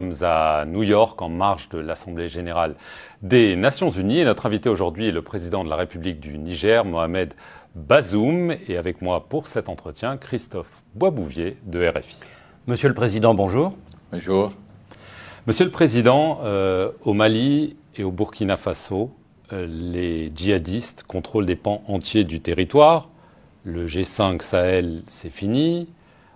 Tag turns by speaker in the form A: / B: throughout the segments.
A: Nous sommes à New York en marge de l'Assemblée générale des Nations Unies notre invité aujourd'hui est le président de la République du Niger, Mohamed Bazoum, et avec moi pour cet entretien, Christophe Boisbouvier de RFI.
B: Monsieur le Président, bonjour. Bonjour.
A: Monsieur le Président, euh, au Mali et au Burkina Faso, euh, les djihadistes contrôlent des pans entiers du territoire. Le G5 Sahel, c'est fini.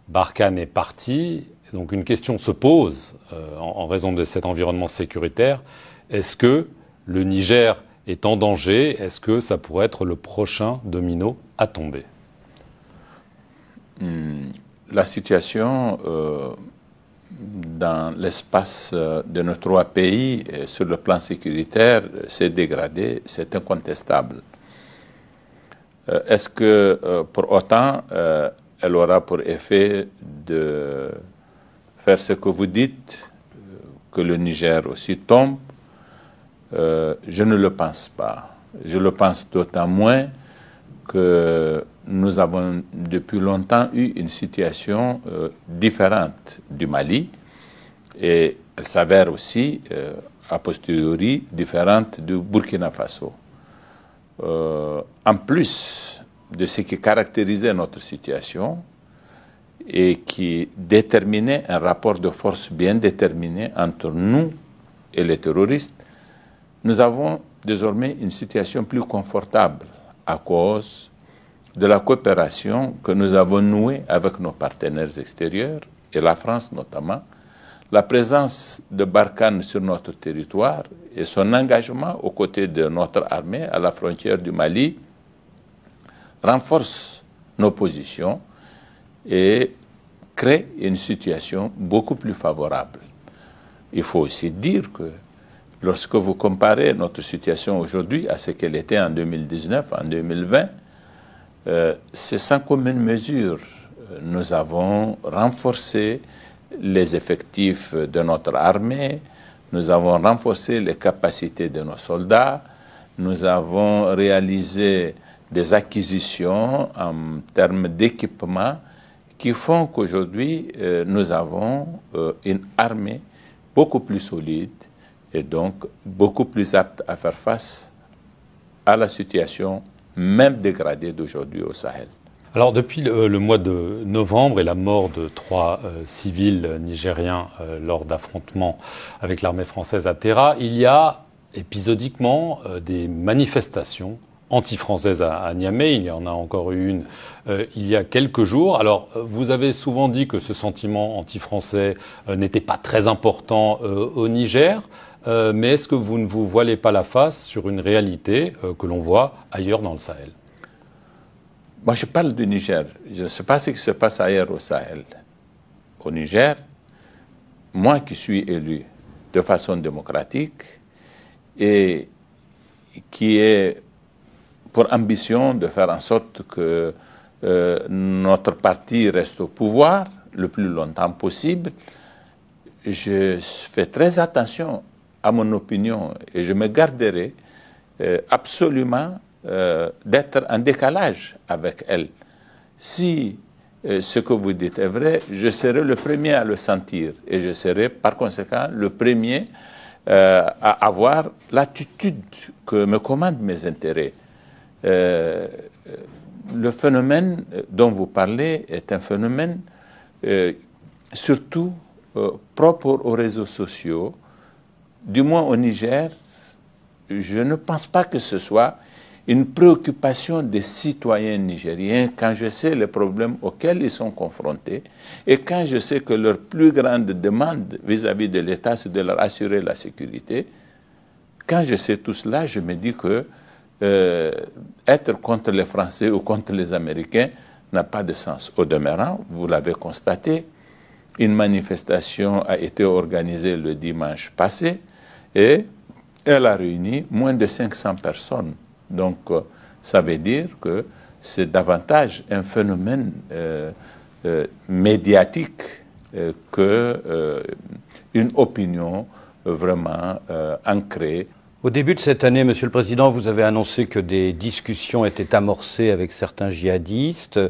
A: Barkhane est parti donc une question se pose euh, en, raison de cet environnement sécuritaire. Est-ce que le Niger est en danger Est-ce que ça pourrait être le prochain domino à tomber
C: hmm. La situation euh, dans l'espace euh, de nos trois pays sur le plan sécuritaire s'est dégradée, c'est incontestable. Est-ce que pour autant elle aura pour effet de faire ce que vous dites, euh, que le Niger aussi tombe, euh, je ne le pense pas. Je le pense d'autant moins que nous avons depuis longtemps eu une situation euh, différente du Mali et elle s'avère aussi, a posteriori, différente du Burkina Faso. en plus de ce qui caractérisait notre situation, et qui déterminait un rapport de force bien déterminé entre nous et les terroristes, nous avons désormais une situation plus confortable à cause de la coopération que nous avons nouée avec nos partenaires extérieurs, et la France notamment, la présence de Barkhane sur notre territoire et son engagement aux côtés de notre armée à la frontière du Mali renforcent nos positions et crée une situation beaucoup plus favorable. Il faut aussi dire que lorsque vous comparez notre situation aujourd'hui à ce qu'elle était en 2019, en 2020, euh, c'est sans commune mesure. Nous avons renforcé les effectifs de notre armée, nous avons renforcé les capacités de nos soldats, nous avons réalisé des acquisitions en termes d'équipement qui font qu'aujourd'hui, euh, nous avons euh, une armée beaucoup plus solide et donc beaucoup plus apte à faire face à la situation même dégradée d'aujourd'hui au Sahel.
A: Alors depuis le, mois de novembre et la mort de trois euh, civils nigériens lors d'affrontements avec l'armée française à Terra, il y a épisodiquement des manifestations anti-française à, Niamey. Il y en a encore une euh, il y a quelques jours. Alors, euh, vous avez souvent dit que ce sentiment anti-français euh, n'était pas très important au Niger. mais est-ce que vous ne vous voilez pas la face sur une réalité
C: que l'on voit ailleurs dans le Sahel Moi, je parle du Niger. Je ne sais pas ce qui se passe ailleurs au Sahel. Au Niger, moi qui suis élu de façon démocratique et qui est pour ambition de faire en sorte que euh, notre parti reste au pouvoir le plus longtemps possible. Je fais très attention à mon opinion et je me garderai euh, absolument euh, d'être en décalage avec elle. Si ce que vous dites est vrai, je serai le premier à le sentir et je serai par conséquent le premier à avoir l'attitude que me commandent mes intérêts. Euh, le phénomène euh, dont vous parlez est un phénomène euh, surtout propre aux réseaux sociaux. Du moins au Niger, je ne pense pas que ce soit une préoccupation des citoyens nigériens quand je sais les problèmes auxquels ils sont confrontés et quand je sais que leur plus grande demande vis à -vis de l'État, c'est de leur assurer la sécurité. Quand je sais tout cela, je me dis que euh, être contre les Français ou contre les Américains n'a pas de sens. Au demeurant, vous l'avez constaté, une manifestation a été organisée le dimanche passé et elle a réuni moins de 500 personnes. Donc, euh, ça veut dire que c'est davantage un phénomène euh, euh, médiatique euh, qu'une opinion vraiment ancrée. Au début de cette année, Monsieur le Président, vous avez
B: annoncé que des discussions étaient amorcées avec certains djihadistes.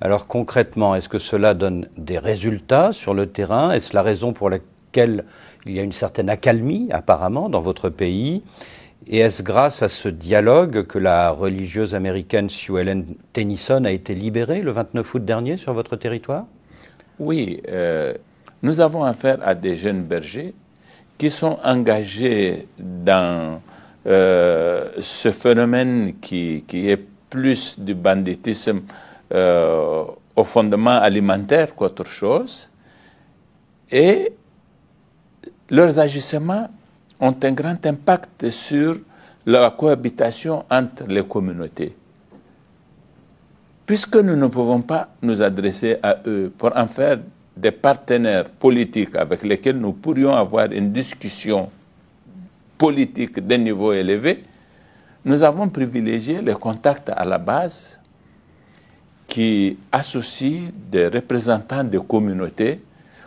B: Alors concrètement, est-ce que cela donne des résultats sur le terrain Est-ce la raison pour laquelle il y a une certaine accalmie apparemment dans votre pays Et est-ce grâce à ce dialogue que la religieuse américaine Sue Ellen Tennyson a été libérée le 29 août dernier sur votre territoire
C: Oui, euh, nous avons affaire à des jeunes bergers qui sont engagés dans euh, ce phénomène qui, est plus du banditisme euh, au fondement alimentaire qu'autre chose, et leurs agissements ont un grand impact sur la cohabitation entre les communautés. Puisque nous ne pouvons pas nous adresser à eux pour en faire des partenaires politiques avec lesquels nous pourrions avoir une discussion politique d'un niveau élevé, nous avons privilégié les contacts à la base qui associent des représentants des communautés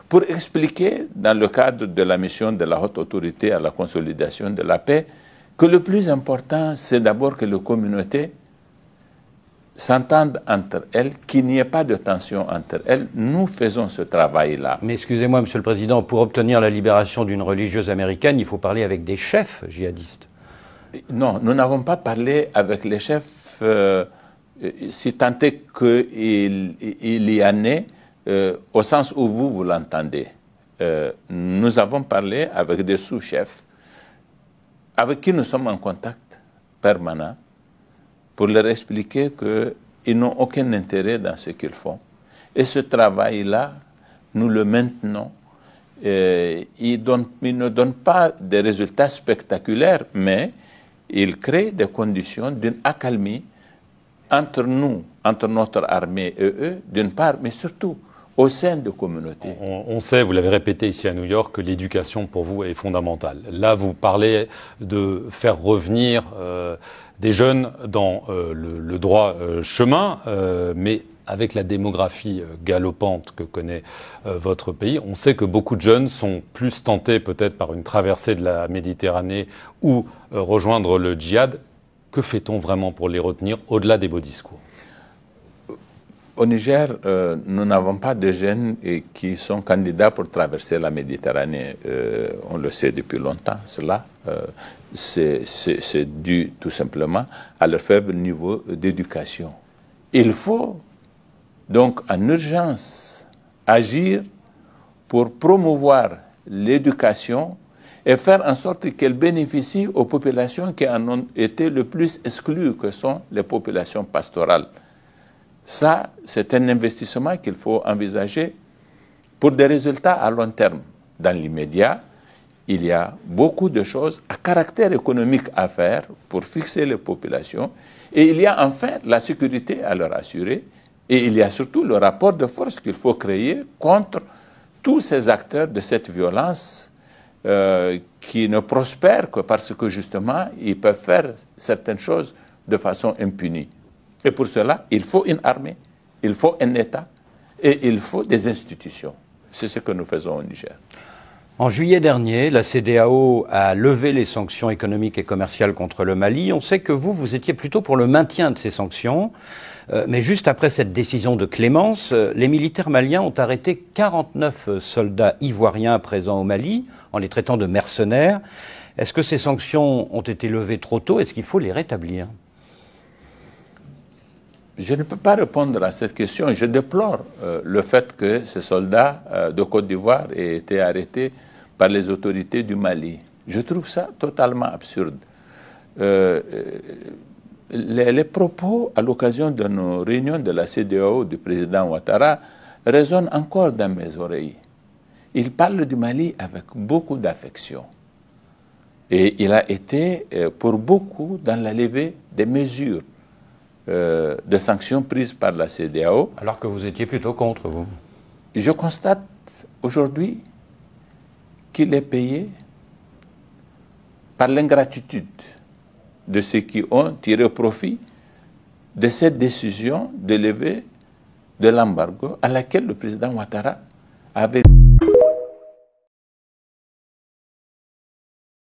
C: pour expliquer, dans le cadre de la mission de la haute autorité à la consolidation de la paix, que le plus important, c'est d'abord que les communautés s'entendent entre elles, qu'il n'y ait pas de tension entre elles. Nous faisons ce travail-là. Mais excusez-moi, Monsieur le Président, pour obtenir la libération
B: d'une religieuse américaine, il faut parler avec des chefs djihadistes.
C: Non, nous n'avons pas parlé avec les chefs, euh, si tant est qu'il y en ait, euh, au sens où vous, vous l'entendez. Euh, nous avons parlé avec des sous-chefs avec qui nous sommes en contact permanent pour leur expliquer qu'ils n'ont aucun intérêt dans ce qu'ils font. Et ce travail-là, nous le maintenons. il, il, ne donne pas des résultats spectaculaires, mais il crée des conditions d'une accalmie entre nous, entre notre armée et eux, d'une part, mais surtout au sein de communautés.
A: On, sait, vous l'avez répété ici à New York, que l'éducation pour vous est fondamentale. Là, vous parlez de faire revenir euh, des jeunes dans euh, le, droit euh, chemin, mais avec la démographie galopante que connaît votre pays, on sait que beaucoup de jeunes sont plus tentés peut-être par une traversée de la Méditerranée ou rejoindre le djihad. Que
C: fait-on vraiment pour les retenir au-delà des beaux discours au Niger, euh, nous n'avons pas de jeunes qui sont candidats pour traverser la Méditerranée. Euh, on le sait depuis longtemps, cela. Euh, c'est dû tout simplement à leur faible niveau d'éducation. Il faut donc en urgence agir pour promouvoir l'éducation et faire en sorte qu'elle bénéficie aux populations qui en ont été le plus exclues, que sont les populations pastorales. Ça, c'est un investissement qu'il faut envisager pour des résultats à long terme. Dans l'immédiat, il y a beaucoup de choses à caractère économique à faire pour fixer les populations. Et il y a enfin la sécurité à leur assurer. Et il y a surtout le rapport de force qu'il faut créer contre tous ces acteurs de cette violence euh, qui ne prospèrent que parce que justement ils peuvent faire certaines choses de façon impunie. Et pour cela, il faut une armée, il faut un État et il faut des institutions. C'est ce que nous faisons au Niger.
B: En juillet dernier, la CDAO a levé les sanctions économiques et commerciales contre le Mali. On sait que vous, vous étiez plutôt pour le maintien de ces sanctions. Euh, mais juste après cette décision de clémence, euh, les militaires maliens ont arrêté 49 soldats ivoiriens présents au Mali en les traitant de mercenaires. Est-ce que ces sanctions ont été levées trop tôt Est-ce qu'il faut les rétablir
C: je ne peux pas répondre à cette question. Je déplore euh, le fait que ces soldats euh, de Côte d'Ivoire aient été arrêtés par les autorités du Mali. Je trouve ça totalement absurde. Euh, les, les, propos à l'occasion de nos réunions de la CDAO du président Ouattara résonnent encore dans mes oreilles. Il parle du Mali avec beaucoup d'affection. Et il a été, pour beaucoup, dans la levée des mesures euh, de sanctions prises par la CDAO. Alors que vous étiez plutôt contre, vous Je constate aujourd'hui qu'il est payé par l'ingratitude de ceux qui ont tiré profit de cette décision de de l'embargo à laquelle le président Ouattara avait...